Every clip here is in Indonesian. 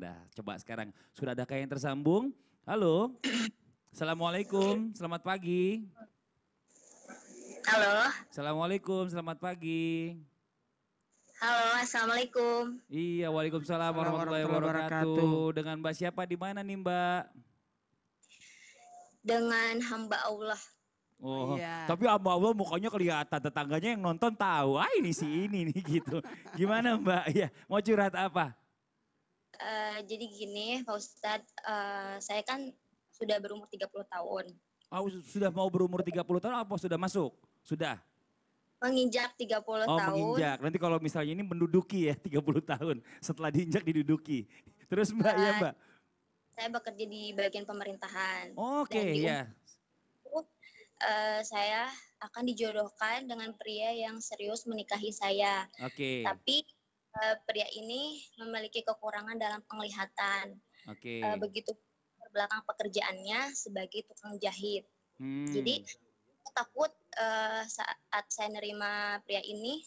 Nah, coba sekarang sudah adakah yang tersambung? Halo. Assalamualaikum, selamat pagi. Halo. Assalamualaikum, selamat pagi. Halo, assalamualaikum. Iya, waalaikumsalam warahmatullahi wabarakatuh. Dengan Mbak siapa di mana nih Mbak? Dengan hamba Allah. Oh, iya. tapi hamba Allah mukanya kelihatan, tetangganya yang nonton tahu. Ah ini si ini nih gitu. Gimana Mbak? Ya, mau curhat apa? Eh, jadi gini Pak Ustadz, uh, saya kan sudah berumur 30 tahun. Oh, sudah mau berumur 30 tahun apa sudah masuk? Sudah? Menginjak 30 oh, tahun. Oh, menginjak. Nanti kalau misalnya ini menduduki ya 30 tahun. Setelah diinjak diduduki. Terus Mbak, uh, ya Mbak? Saya bekerja di bagian pemerintahan. Oh, Oke, okay, ya. Yeah. uh, saya akan dijodohkan dengan pria yang serius menikahi saya. Oke. Okay. Tapi Eh, pria ini memiliki kekurangan dalam penglihatan. Oke. Okay. Eh, begitu belakang pekerjaannya sebagai tukang jahit. Hmm. Jadi takut uh, saat saya nerima pria ini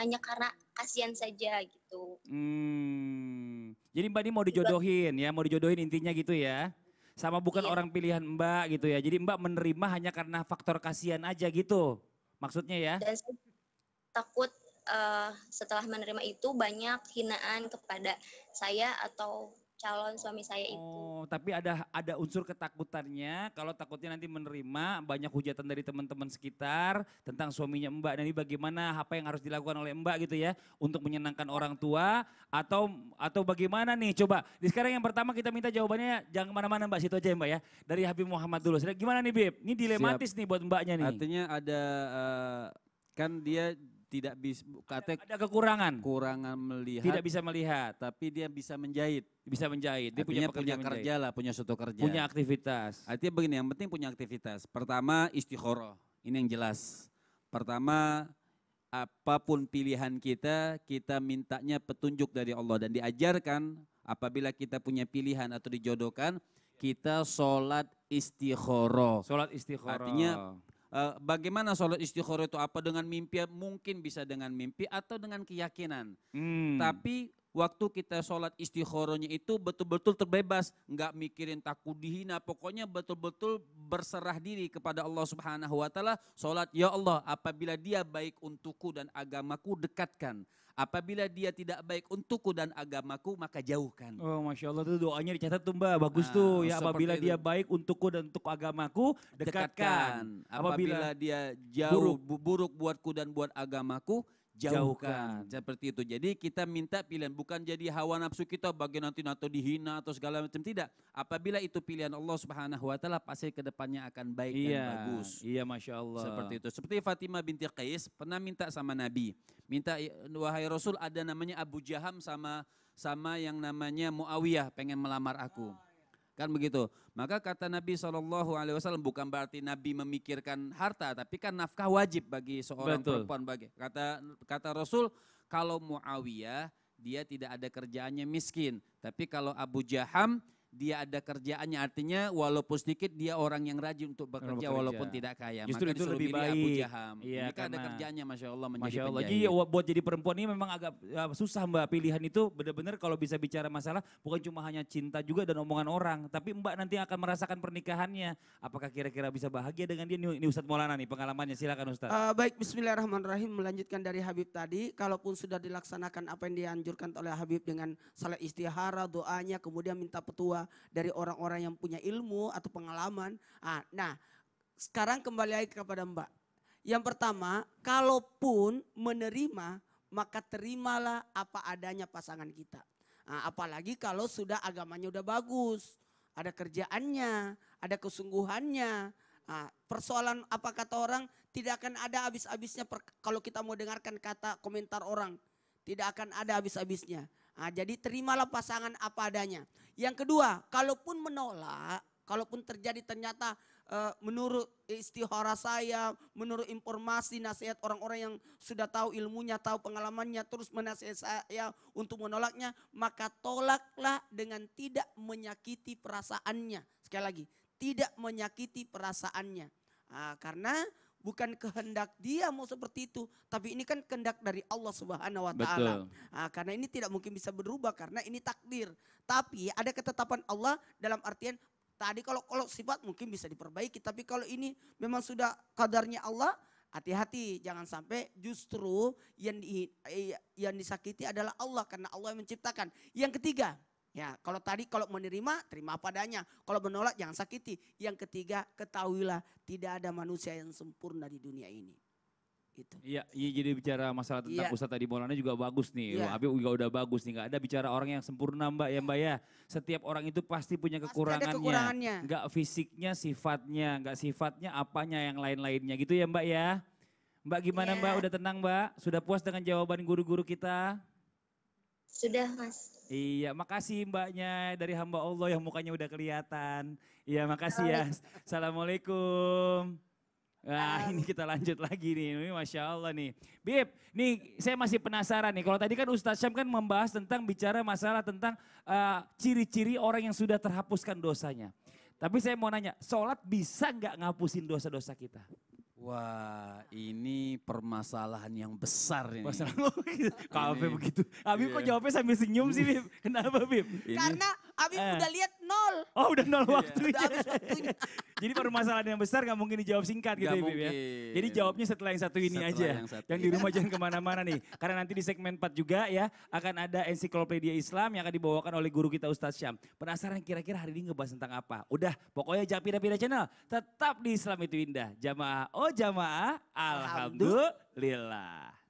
hanya karena kasihan saja gitu. Hmm. Jadi Mbak ini mau dijodohin ya, mau dijodohin intinya gitu ya. Sama bukan iya. orang pilihan Mbak gitu ya. Jadi Mbak menerima hanya karena faktor kasihan aja gitu. Maksudnya ya. Dan saya takut uh, setelah menerima itu banyak hinaan kepada saya atau calon suami saya itu. Oh, tapi ada ada unsur ketakutannya kalau takutnya nanti menerima banyak hujatan dari teman-teman sekitar tentang suaminya Mbak. Nanti bagaimana apa yang harus dilakukan oleh Mbak gitu ya untuk menyenangkan orang tua atau atau bagaimana nih coba. Di sekarang yang pertama kita minta jawabannya jangan kemana-mana Mbak situ aja ya, Mbak ya dari Habib Muhammad dulu. Gimana nih Bib? Ini dilematis Siap. nih buat Mbaknya nih. Artinya ada uh, kan dia tidak bisa kata ada kekurangan kurangan melihat tidak bisa melihat tapi dia bisa menjahit bisa menjahit dia punya, punya kerja lah punya suatu kerja punya aktivitas artinya begini yang penting punya aktivitas pertama istiqoroh ini yang jelas pertama apapun pilihan kita kita mintanya petunjuk dari Allah dan diajarkan apabila kita punya pilihan atau dijodohkan kita sholat istiqoroh sholat istiqoroh artinya Eh, bagaimana sholat istikharah itu apa dengan mimpi? Mungkin bisa dengan mimpi atau dengan keyakinan. Hmm. Tapi waktu kita sholat istikharahnya itu betul-betul terbebas, nggak mikirin takut dihina, pokoknya betul-betul berserah diri kepada Allah Subhanahu wa taala. Sholat, ya Allah, apabila dia baik untukku dan agamaku dekatkan. Apabila dia tidak baik untukku dan agamaku maka jauhkan. Oh masya Allah tuh doanya dicatat tuh mbak bagus nah, tuh ya apabila itu. dia baik untukku dan untuk agamaku dekatkan. dekatkan. Apabila, apabila dia jauh buruk. buruk buatku dan buat agamaku jauhkan. Seperti itu. Jadi kita minta pilihan bukan jadi hawa nafsu kita bagian nanti atau dihina atau segala macam tidak. Apabila itu pilihan Allah Subhanahu wa taala pasti kedepannya akan baik iya, dan bagus. Iya, Masya Allah. Seperti itu. Seperti Fatimah binti Qais pernah minta sama Nabi. Minta eh, wahai Rasul ada namanya Abu Jaham sama sama yang namanya Muawiyah pengen melamar aku. Kan begitu. Maka kata Nabi Alaihi Wasallam bukan berarti Nabi memikirkan harta, tapi kan nafkah wajib bagi seorang Betul. perempuan. Bagi, kata, kata Rasul, kalau Muawiyah dia tidak ada kerjaannya miskin. Tapi kalau Abu Jaham dia ada kerjaannya artinya walaupun sedikit dia orang yang rajin untuk bekerja, bekerja. walaupun tidak kaya justru Maka itu lebih baik Abu Jaham iya, kan karena, ada kerjaannya masya Allah menjadi masya Allah. Jadi, ya, buat jadi perempuan ini memang agak ya, susah mbak pilihan itu benar-benar kalau bisa bicara masalah bukan cuma hanya cinta juga dan omongan orang tapi mbak nanti akan merasakan pernikahannya apakah kira-kira bisa bahagia dengan dia ini Ustadz Maulana nih pengalamannya silakan Ustadz. Uh, baik Bismillahirrahmanirrahim melanjutkan dari Habib tadi kalaupun sudah dilaksanakan apa yang dianjurkan oleh Habib dengan salat istihara doanya kemudian minta petua dari orang-orang yang punya ilmu atau pengalaman. Ah, nah, sekarang kembali lagi kepada Mbak. Yang pertama, kalaupun menerima, maka terimalah apa adanya pasangan kita. Nah, apalagi kalau sudah agamanya udah bagus, ada kerjaannya, ada kesungguhannya. Nah, persoalan apa kata orang tidak akan ada habis-habisnya kalau kita mau dengarkan kata komentar orang. Tidak akan ada habis-habisnya. Nah, jadi terimalah pasangan apa adanya. Yang kedua, kalaupun menolak, kalaupun terjadi ternyata uh, menurut istihara saya, menurut informasi nasihat orang-orang yang sudah tahu ilmunya, tahu pengalamannya, terus menasihat saya untuk menolaknya, maka tolaklah dengan tidak menyakiti perasaannya. Sekali lagi, tidak menyakiti perasaannya. Nah, karena bukan kehendak dia mau seperti itu, tapi ini kan kehendak dari Allah Subhanahu wa taala. Nah, karena ini tidak mungkin bisa berubah karena ini takdir. Tapi ada ketetapan Allah dalam artian tadi kalau kalau sifat mungkin bisa diperbaiki, tapi kalau ini memang sudah kadarnya Allah, hati-hati jangan sampai justru yang di, eh, yang disakiti adalah Allah karena Allah yang menciptakan. Yang ketiga, Ya, kalau tadi kalau menerima, terima padanya. Kalau menolak, jangan sakiti. Yang ketiga, ketahuilah tidak ada manusia yang sempurna di dunia ini. Itu. Iya, iya jadi bicara masalah tentang ya. Ustaz tadi Maulana juga bagus nih. Ya. Habib juga udah bagus nih. Gak ada bicara orang yang sempurna Mbak ya Mbak ya. Setiap orang itu pasti punya pasti kekurangannya. Pasti kekurangannya. Gak fisiknya, sifatnya. Gak sifatnya, apanya yang lain-lainnya gitu ya Mbak ya. Mbak gimana ya. Mbak? Udah tenang Mbak? Sudah puas dengan jawaban guru-guru kita? Sudah, Mas. Iya, makasih mbaknya dari hamba Allah yang mukanya udah kelihatan. Iya, makasih ya. Assalamualaikum. Nah, ini kita lanjut lagi nih. Ini Masya Allah nih. Bib, nih saya masih penasaran nih. Kalau tadi kan Ustaz Syam kan membahas tentang bicara masalah tentang eh, ciri-ciri uh, ciri orang yang sudah terhapuskan dosanya. Tapi saya mau nanya, sholat bisa nggak ngapusin dosa-dosa kita? Wah, ini permasalahan yang besar ini. Masalah kok gitu. begitu. Abib kok iya. jawabnya sambil senyum sih, Bib? Kenapa, Bib? Karena Abib eh. udah lihat nol. Oh, udah nol iya. waktunya. udah waktunya. Jadi permasalahan yang besar nggak mungkin dijawab singkat gitu ya, Bib ya. Jadi jawabnya setelah yang satu ini setelah aja. Yang, satu. yang di rumah jangan kemana-mana nih. Karena nanti di segmen 4 juga ya akan ada ensiklopedia Islam yang akan dibawakan oleh guru kita Ustadz Syam. Penasaran kira-kira hari ini ngebahas tentang apa? Udah pokoknya jangan pindah-pindah Channel tetap di Islam itu indah. Jamaah oh jamaah alhamdulillah.